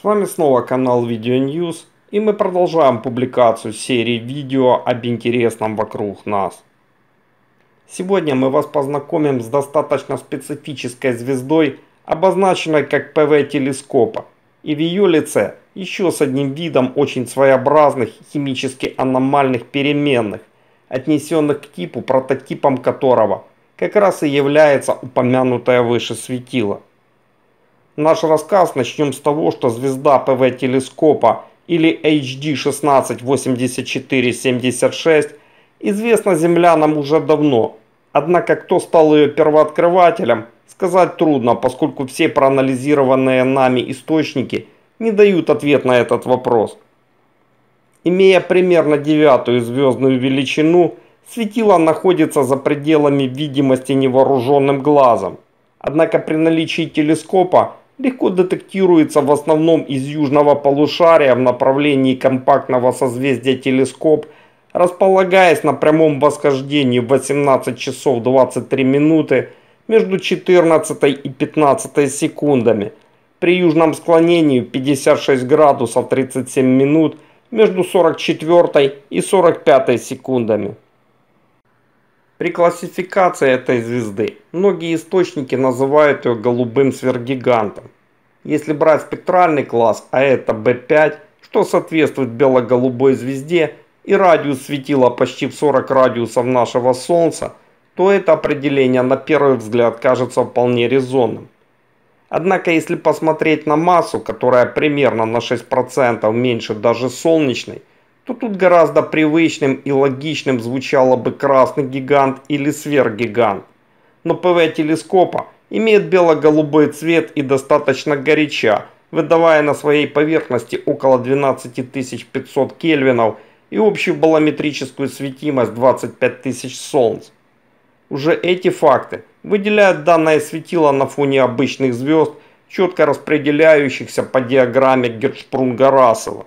С вами снова канал Видео Ньюс, и мы продолжаем публикацию серии видео об интересном вокруг нас. Сегодня мы вас познакомим с достаточно специфической звездой, обозначенной как ПВ телескопа, и в ее лице еще с одним видом очень своеобразных химически аномальных переменных, отнесенных к типу, прототипом которого как раз и является упомянутое выше светило – Наш рассказ начнем с того, что звезда ПВ-телескопа или HD 168476 известна землянам уже давно. Однако кто стал ее первооткрывателем, сказать трудно, поскольку все проанализированные нами источники не дают ответ на этот вопрос. Имея примерно девятую звездную величину, светило находится за пределами видимости невооруженным глазом. Однако при наличии телескопа легко детектируется в основном из южного полушария в направлении компактного созвездия телескоп, располагаясь на прямом восхождении в 18 часов 23 минуты между 14 и 15 секундами, при южном склонении 56 градусов 37 минут между 44 и 45 секундами. При классификации этой звезды многие источники называют ее голубым сверхгигантом. Если брать спектральный класс, а это B5, что соответствует бело-голубой звезде и радиус светила почти в 40 радиусов нашего Солнца, то это определение на первый взгляд кажется вполне резонным. Однако, если посмотреть на массу, которая примерно на 6% меньше даже солнечной, то тут гораздо привычным и логичным звучало бы красный гигант или сверхгигант. Но ПВ телескопа имеет бело-голубой цвет и достаточно горяча, выдавая на своей поверхности около 12500 кельвинов и общую балометрическую светимость 25000 солнц. Уже эти факты выделяют данное светило на фоне обычных звезд, четко распределяющихся по диаграмме Герцшпрунга-Рассела.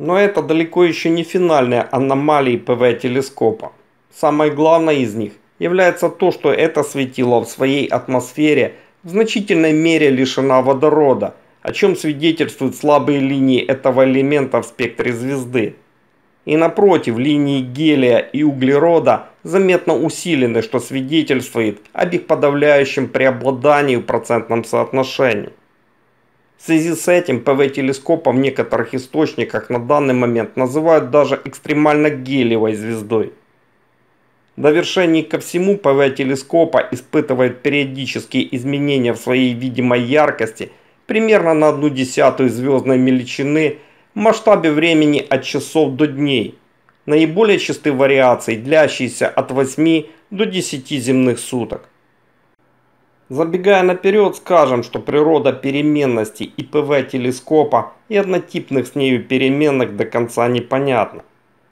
Но это далеко еще не финальные аномалии ПВ-телескопа. Самой главной из них является то, что это светило в своей атмосфере в значительной мере лишена водорода, о чем свидетельствуют слабые линии этого элемента в спектре звезды. И напротив, линии гелия и углерода заметно усилены, что свидетельствует об их подавляющем преобладании в процентном соотношении. В связи с этим ПВ-телескопа в некоторых источниках на данный момент называют даже экстремально гелевой звездой. В довершении ко всему ПВ-телескопа испытывает периодические изменения в своей видимой яркости примерно на одну десятую звездной величины в масштабе времени от часов до дней. Наиболее часты вариации, длящиеся от 8 до 10 земных суток. Забегая наперед, скажем, что природа переменности и ПВ телескопа и однотипных с нею переменных до конца непонятна.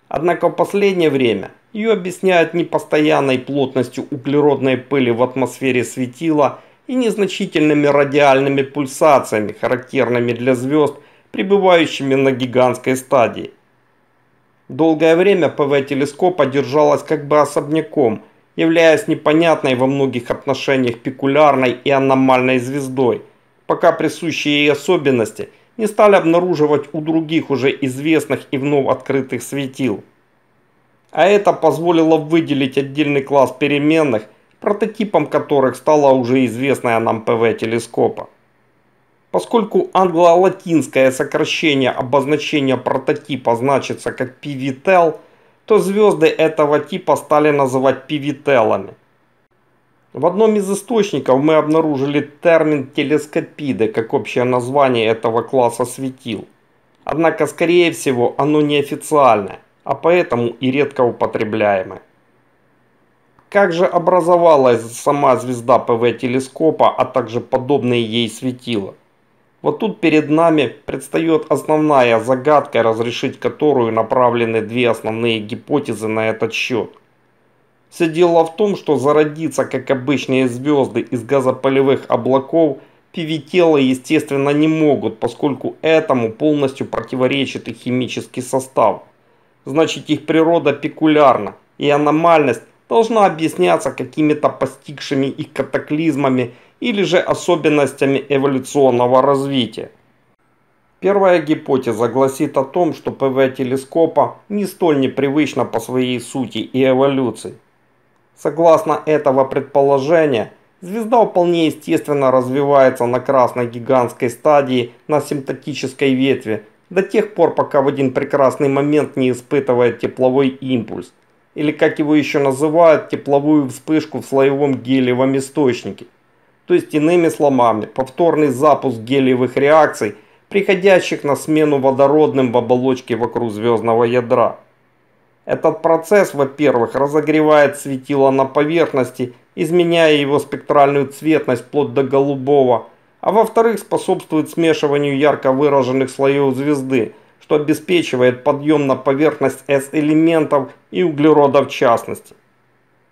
Однако в последнее время ее объясняют непостоянной плотностью углеродной пыли в атмосфере светила и незначительными радиальными пульсациями, характерными для звезд, пребывающими на гигантской стадии. Долгое время ПВ телескопа держалась как бы особняком – являясь непонятной во многих отношениях пекулярной и аномальной звездой, пока присущие ей особенности не стали обнаруживать у других уже известных и вновь открытых светил. А это позволило выделить отдельный класс переменных, прототипом которых стала уже известная нам ПВ телескопа. Поскольку англо-латинское сокращение обозначения прототипа значится как PVTEL, то звезды этого типа стали называть пивителлами. В одном из источников мы обнаружили термин телескопиды как общее название этого класса светил. Однако, скорее всего, оно неофициальное, а поэтому и редко употребляемое. Как же образовалась сама звезда ПВ-телескопа, а также подобные ей светила? Вот тут перед нами предстает основная загадка, разрешить которую направлены две основные гипотезы на этот счет. Все дело в том, что зародиться, как обычные звезды из газополевых облаков, пиви естественно не могут, поскольку этому полностью противоречит их химический состав. Значит их природа пекулярна, и аномальность должна объясняться какими-то постигшими их катаклизмами или же особенностями эволюционного развития. Первая гипотеза гласит о том, что ПВ телескопа не столь непривычно по своей сути и эволюции. Согласно этого предположения, звезда вполне естественно развивается на красной гигантской стадии на симптотической ветви до тех пор, пока в один прекрасный момент не испытывает тепловой импульс – или как его еще называют, тепловую вспышку в слоевом гелиевом источнике. То есть иными словами, повторный запуск гелиевых реакций, приходящих на смену водородным в оболочке вокруг звездного ядра. Этот процесс, во-первых, разогревает светило на поверхности, изменяя его спектральную цветность вплоть до голубого, а во-вторых, способствует смешиванию ярко выраженных слоев звезды – что обеспечивает подъем на поверхность S-элементов и углерода в частности.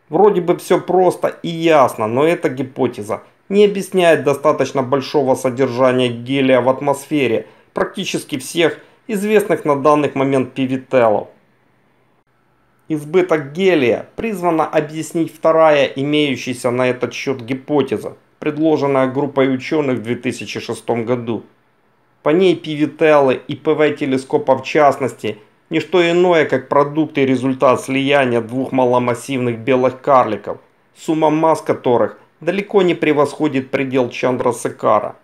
Вроде бы все просто и ясно, но эта гипотеза не объясняет достаточно большого содержания гелия в атмосфере практически всех известных на данный момент пивителлов. Избыток гелия призвана объяснить вторая имеющаяся на этот счет гипотеза, предложенная группой ученых в 2006 году. По ней пивителлы и ПВ-телескопа в частности – не что иное, как продукт и результат слияния двух маломассивных белых карликов, сумма масс которых далеко не превосходит предел Чандрасекара.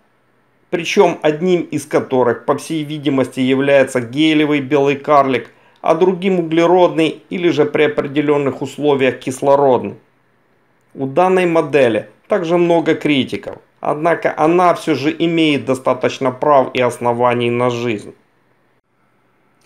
Причем одним из которых, по всей видимости, является гелевый белый карлик, а другим углеродный или же при определенных условиях кислородный. У данной модели также много критиков – Однако она все же имеет достаточно прав и оснований на жизнь.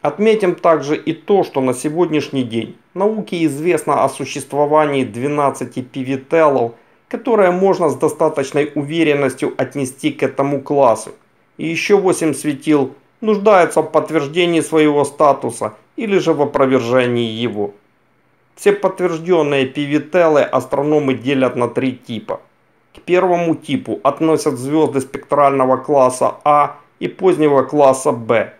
Отметим также и то, что на сегодняшний день науке известно о существовании 12 пивителлов, которые можно с достаточной уверенностью отнести к этому классу. И еще 8 светил нуждаются в подтверждении своего статуса или же в опровержении его. Все подтвержденные пивителлы астрономы делят на три типа – к первому типу относят звезды спектрального класса А и позднего класса Б.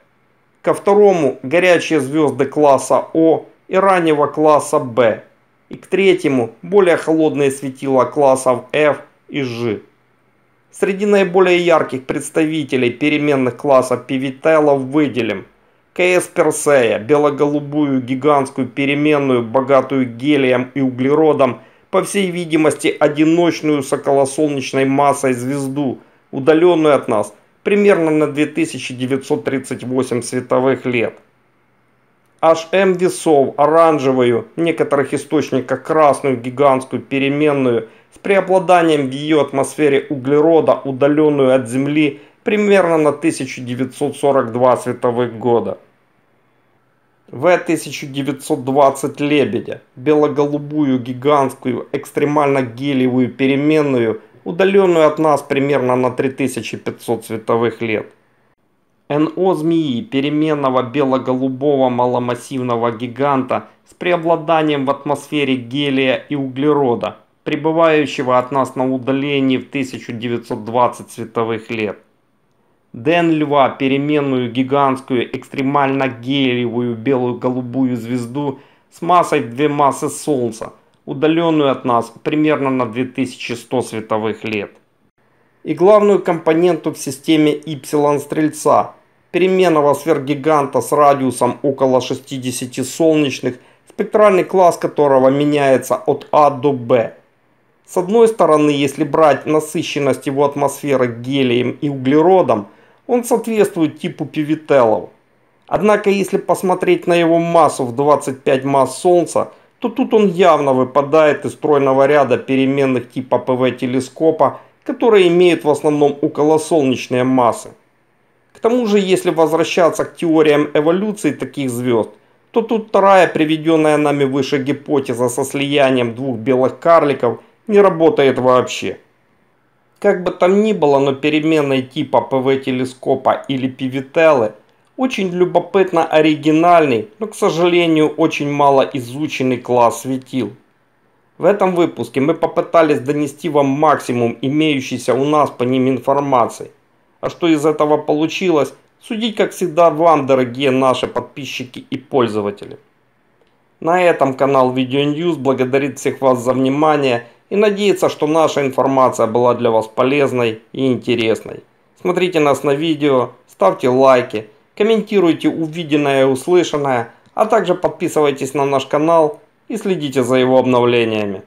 Ко второму – горячие звезды класса О и раннего класса Б. И к третьему – более холодные светила классов F и G. Среди наиболее ярких представителей переменных классов пивителлов выделим КС Персея, бело-голубую гигантскую переменную, богатую гелием и углеродом – по всей видимости, одиночную соколосолнечной массой звезду, удаленную от нас примерно на 2938 световых лет. HM весов, оранжевую, в некоторых источниках красную гигантскую переменную, с преобладанием в ее атмосфере углерода, удаленную от Земли примерно на 1942 световых года. В-1920 «Лебедя» бело-голубую гигантскую экстремально-гелевую переменную, удаленную от нас примерно на 3500 световых лет. НО змеи переменного бело-голубого маломассивного гиганта с преобладанием в атмосфере гелия и углерода, пребывающего от нас на удалении в 1920 световых лет. Ден Льва, переменную гигантскую экстремально гелевую белую-голубую звезду с массой в две массы Солнца, удаленную от нас примерно на 2100 световых лет. И главную компоненту в системе Y-стрельца, переменного сверхгиганта с радиусом около 60 солнечных, спектральный класс которого меняется от А до Б. С одной стороны, если брать насыщенность его атмосферы гелием и углеродом, он соответствует типу пивителлов. Однако, если посмотреть на его массу в 25 масс Солнца, то тут он явно выпадает из стройного ряда переменных типа ПВ-телескопа, которые имеют в основном околосолнечные массы. К тому же, если возвращаться к теориям эволюции таких звезд, то тут вторая приведенная нами выше гипотеза со слиянием двух белых карликов не работает вообще. Как бы там ни было, но переменной типа ПВ-телескопа или пивителы очень любопытно оригинальный, но, к сожалению, очень мало изученный класс светил. В этом выпуске мы попытались донести вам максимум имеющейся у нас по ним информации. А что из этого получилось, судить как всегда вам, дорогие наши подписчики и пользователи. На этом канал Видео Ньюс благодарит всех вас за внимание и надеяться, что наша информация была для вас полезной и интересной. Смотрите нас на видео, ставьте лайки, комментируйте увиденное и услышанное, а также подписывайтесь на наш канал и следите за его обновлениями.